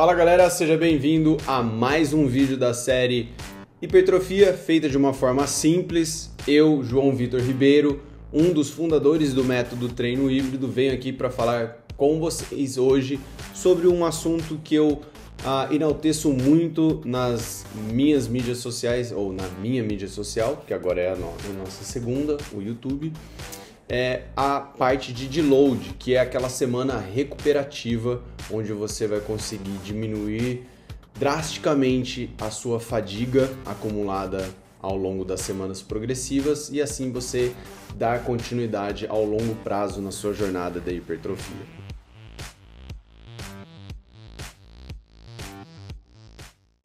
Fala galera, seja bem-vindo a mais um vídeo da série Hipertrofia feita de uma forma simples. Eu, João Vitor Ribeiro, um dos fundadores do método treino híbrido, venho aqui para falar com vocês hoje sobre um assunto que eu ah, enalteço muito nas minhas mídias sociais, ou na minha mídia social, que agora é a, no a nossa segunda, o YouTube é a parte de deload, que é aquela semana recuperativa onde você vai conseguir diminuir drasticamente a sua fadiga acumulada ao longo das semanas progressivas e assim você dar continuidade ao longo prazo na sua jornada da hipertrofia.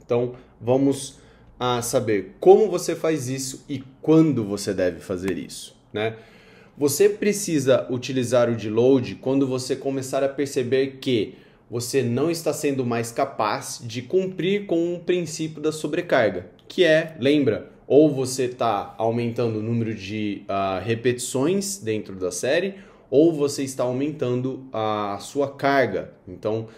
Então, vamos a saber como você faz isso e quando você deve fazer isso, né? Você precisa utilizar o deload quando você começar a perceber que você não está sendo mais capaz de cumprir com o princípio da sobrecarga, que é, lembra, ou você está aumentando o número de uh, repetições dentro da série, ou você está aumentando a sua carga. Então,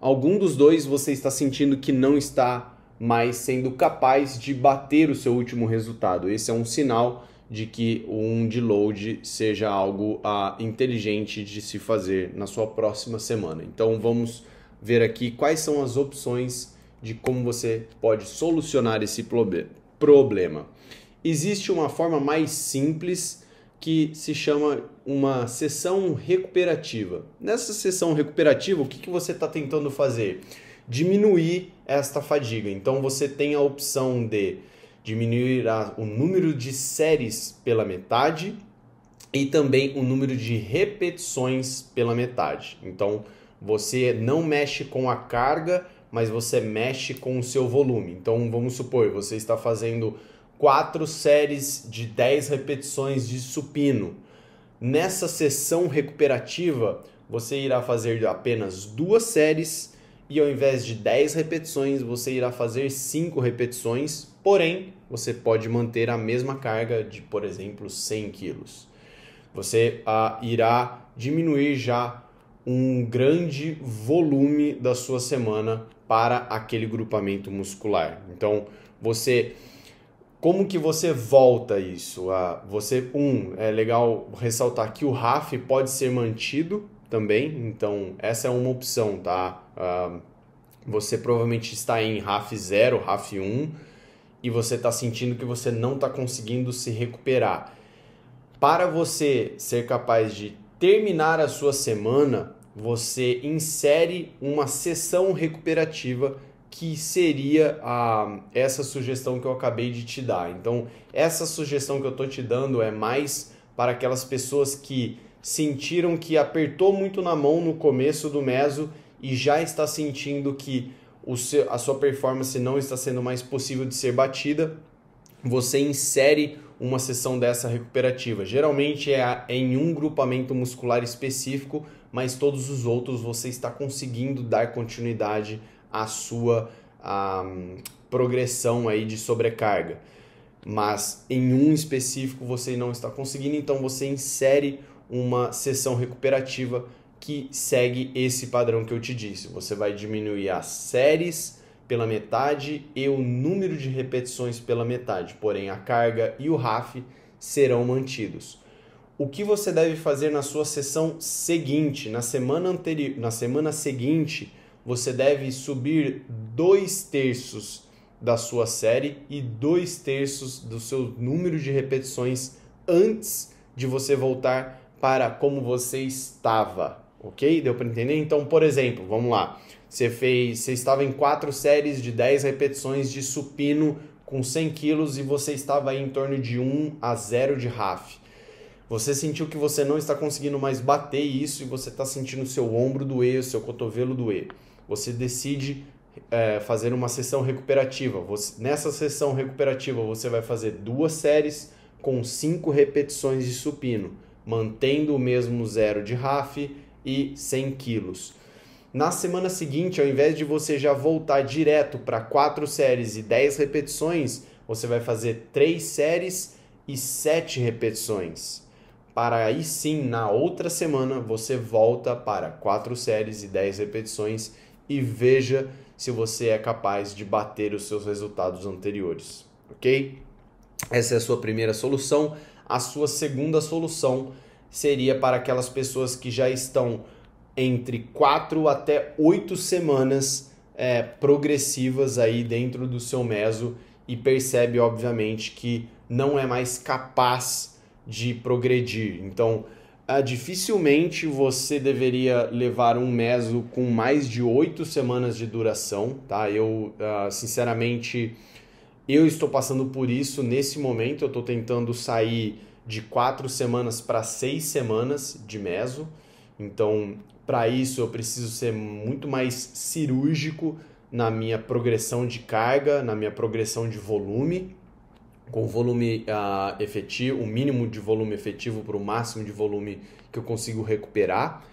algum dos dois você está sentindo que não está mais sendo capaz de bater o seu último resultado. Esse é um sinal de que um deload seja algo ah, inteligente de se fazer na sua próxima semana. Então vamos ver aqui quais são as opções de como você pode solucionar esse problema. Existe uma forma mais simples que se chama uma sessão recuperativa. Nessa sessão recuperativa, o que, que você está tentando fazer? Diminuir esta fadiga. Então você tem a opção de diminuirá o número de séries pela metade e também o número de repetições pela metade. Então, você não mexe com a carga, mas você mexe com o seu volume. Então, vamos supor, você está fazendo quatro séries de 10 repetições de supino. Nessa sessão recuperativa, você irá fazer apenas duas séries e ao invés de 10 repetições, você irá fazer 5 repetições Porém, você pode manter a mesma carga de, por exemplo, 100 quilos. Você ah, irá diminuir já um grande volume da sua semana para aquele grupamento muscular. Então, você como que você volta isso? Ah, você um é legal ressaltar que o RAF pode ser mantido também, então essa é uma opção, tá? Ah, você provavelmente está em RAF 0, RAF 1, e você está sentindo que você não está conseguindo se recuperar. Para você ser capaz de terminar a sua semana, você insere uma sessão recuperativa que seria a, essa sugestão que eu acabei de te dar. Então, essa sugestão que eu estou te dando é mais para aquelas pessoas que sentiram que apertou muito na mão no começo do meso e já está sentindo que o seu, a sua performance não está sendo mais possível de ser batida, você insere uma sessão dessa recuperativa. Geralmente é, a, é em um grupamento muscular específico, mas todos os outros você está conseguindo dar continuidade à sua à, progressão aí de sobrecarga. Mas em um específico você não está conseguindo, então você insere uma sessão recuperativa que segue esse padrão que eu te disse. Você vai diminuir as séries pela metade e o número de repetições pela metade, porém a carga e o RAF serão mantidos. O que você deve fazer na sua sessão seguinte, na semana anterior, na semana seguinte, você deve subir dois terços da sua série e dois terços do seu número de repetições antes de você voltar para como você estava, Ok? Deu para entender? Então, por exemplo, vamos lá. Você fez, você estava em quatro séries de 10 repetições de supino com 100 quilos e você estava em torno de 1 a 0 de RAF. Você sentiu que você não está conseguindo mais bater isso e você está sentindo seu ombro doer, seu cotovelo doer. Você decide é, fazer uma sessão recuperativa. Você, nessa sessão recuperativa, você vai fazer duas séries com 5 repetições de supino, mantendo o mesmo zero de RAF e 100 quilos. Na semana seguinte, ao invés de você já voltar direto para 4 séries e 10 repetições, você vai fazer 3 séries e 7 repetições. Para aí sim, na outra semana, você volta para 4 séries e 10 repetições e veja se você é capaz de bater os seus resultados anteriores, ok? Essa é a sua primeira solução. A sua segunda solução seria para aquelas pessoas que já estão entre 4 até 8 semanas é, progressivas aí dentro do seu meso e percebe, obviamente, que não é mais capaz de progredir. Então, ah, dificilmente você deveria levar um meso com mais de 8 semanas de duração, tá? Eu, ah, sinceramente, eu estou passando por isso nesse momento, eu estou tentando sair de quatro semanas para seis semanas de meso. Então, para isso, eu preciso ser muito mais cirúrgico na minha progressão de carga, na minha progressão de volume, com volume uh, efetivo, o mínimo de volume efetivo para o máximo de volume que eu consigo recuperar.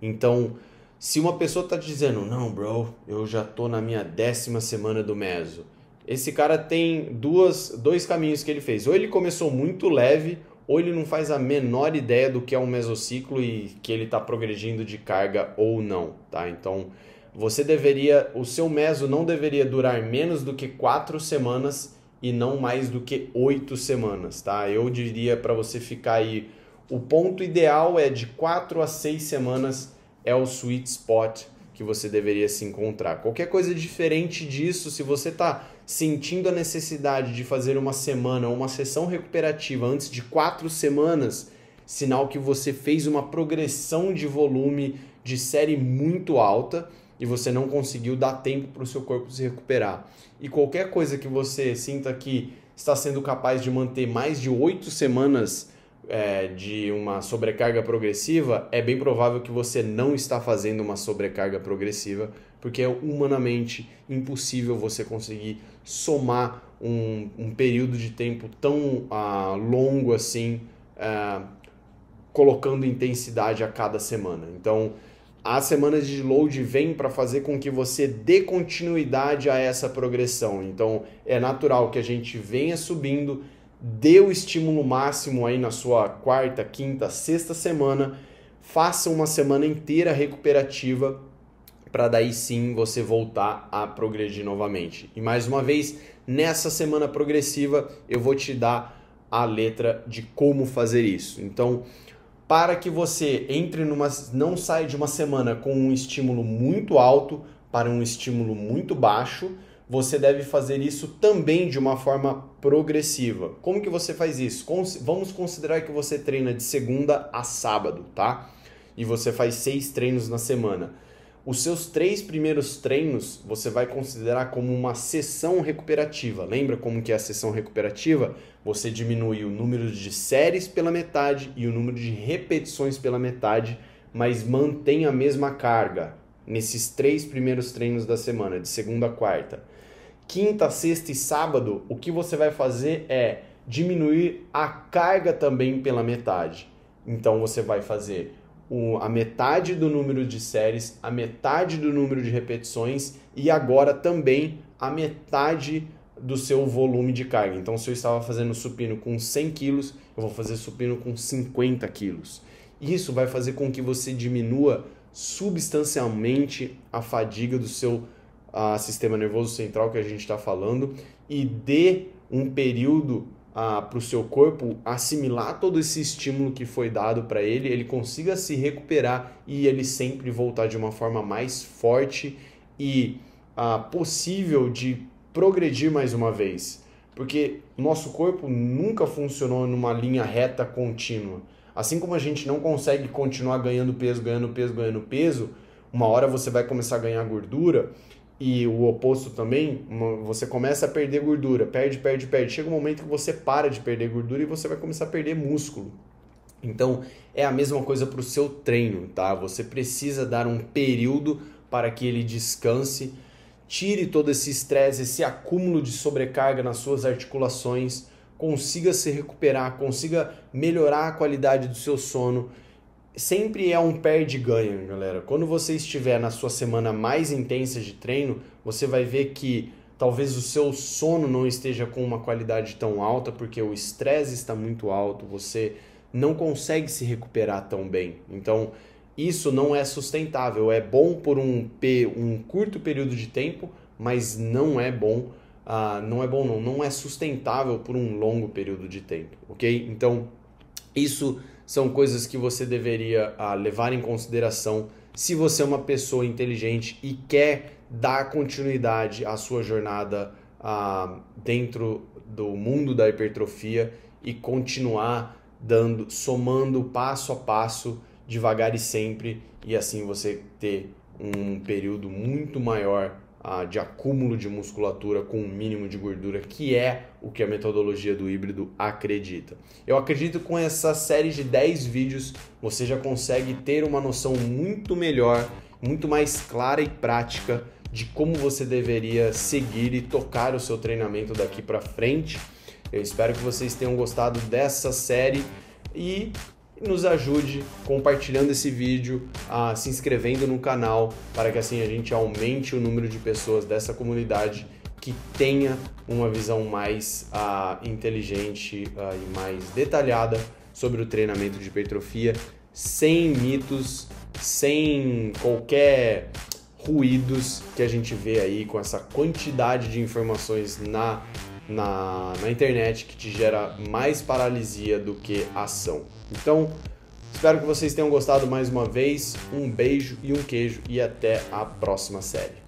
Então, se uma pessoa está dizendo, não, bro, eu já tô na minha décima semana do meso, esse cara tem duas, dois caminhos que ele fez. Ou ele começou muito leve, ou ele não faz a menor ideia do que é um mesociclo e que ele está progredindo de carga ou não, tá? Então, você deveria, o seu meso não deveria durar menos do que quatro semanas e não mais do que oito semanas, tá? Eu diria para você ficar aí, o ponto ideal é de quatro a seis semanas é o sweet spot que você deveria se encontrar. Qualquer coisa diferente disso, se você está sentindo a necessidade de fazer uma semana ou uma sessão recuperativa antes de quatro semanas, sinal que você fez uma progressão de volume de série muito alta e você não conseguiu dar tempo para o seu corpo se recuperar. E qualquer coisa que você sinta que está sendo capaz de manter mais de oito semanas é, de uma sobrecarga progressiva, é bem provável que você não está fazendo uma sobrecarga progressiva, porque é humanamente impossível você conseguir somar um, um período de tempo tão ah, longo assim, ah, colocando intensidade a cada semana. Então, as semanas de load vêm para fazer com que você dê continuidade a essa progressão. Então, é natural que a gente venha subindo dê o estímulo máximo aí na sua quarta, quinta, sexta semana, faça uma semana inteira recuperativa para daí sim você voltar a progredir novamente. E mais uma vez, nessa semana progressiva, eu vou te dar a letra de como fazer isso. Então, para que você entre numa não saia de uma semana com um estímulo muito alto para um estímulo muito baixo, você deve fazer isso também de uma forma progressiva. Como que você faz isso? vamos considerar que você treina de segunda a sábado, tá? E você faz seis treinos na semana. Os seus três primeiros treinos você vai considerar como uma sessão recuperativa. Lembra como que é a sessão recuperativa? Você diminui o número de séries pela metade e o número de repetições pela metade, mas mantém a mesma carga nesses três primeiros treinos da semana, de segunda a quarta quinta, sexta e sábado, o que você vai fazer é diminuir a carga também pela metade. Então você vai fazer o, a metade do número de séries, a metade do número de repetições e agora também a metade do seu volume de carga. Então, se eu estava fazendo supino com 100 quilos, eu vou fazer supino com 50 quilos. Isso vai fazer com que você diminua substancialmente a fadiga do seu a sistema nervoso central que a gente está falando e dê um período ah, para o seu corpo assimilar todo esse estímulo que foi dado para ele, ele consiga se recuperar e ele sempre voltar de uma forma mais forte e ah, possível de progredir mais uma vez. Porque nosso corpo nunca funcionou numa linha reta contínua. Assim como a gente não consegue continuar ganhando peso, ganhando peso, ganhando peso, uma hora você vai começar a ganhar gordura e o oposto também, você começa a perder gordura, perde, perde, perde. Chega um momento que você para de perder gordura e você vai começar a perder músculo. Então é a mesma coisa para o seu treino, tá? Você precisa dar um período para que ele descanse, tire todo esse estresse, esse acúmulo de sobrecarga nas suas articulações, consiga se recuperar, consiga melhorar a qualidade do seu sono sempre é um perde-ganho, galera. Quando você estiver na sua semana mais intensa de treino, você vai ver que talvez o seu sono não esteja com uma qualidade tão alta, porque o estresse está muito alto, você não consegue se recuperar tão bem. Então, isso não é sustentável. É bom por um, um curto período de tempo, mas não é bom. Uh, não é bom não, não é sustentável por um longo período de tempo, ok? Então, isso são coisas que você deveria ah, levar em consideração se você é uma pessoa inteligente e quer dar continuidade à sua jornada ah, dentro do mundo da hipertrofia e continuar dando, somando passo a passo, devagar e sempre, e assim você ter um período muito maior de acúmulo de musculatura com um mínimo de gordura, que é o que a metodologia do híbrido acredita. Eu acredito que com essa série de 10 vídeos você já consegue ter uma noção muito melhor, muito mais clara e prática de como você deveria seguir e tocar o seu treinamento daqui para frente. Eu espero que vocês tenham gostado dessa série e e nos ajude compartilhando esse vídeo, a, ah, se inscrevendo no canal, para que assim a gente aumente o número de pessoas dessa comunidade que tenha uma visão mais ah, inteligente ah, e mais detalhada sobre o treinamento de hipertrofia, sem mitos, sem qualquer ruídos que a gente vê aí com essa quantidade de informações na na, na internet que te gera mais paralisia do que ação. Então, espero que vocês tenham gostado mais uma vez. Um beijo e um queijo e até a próxima série.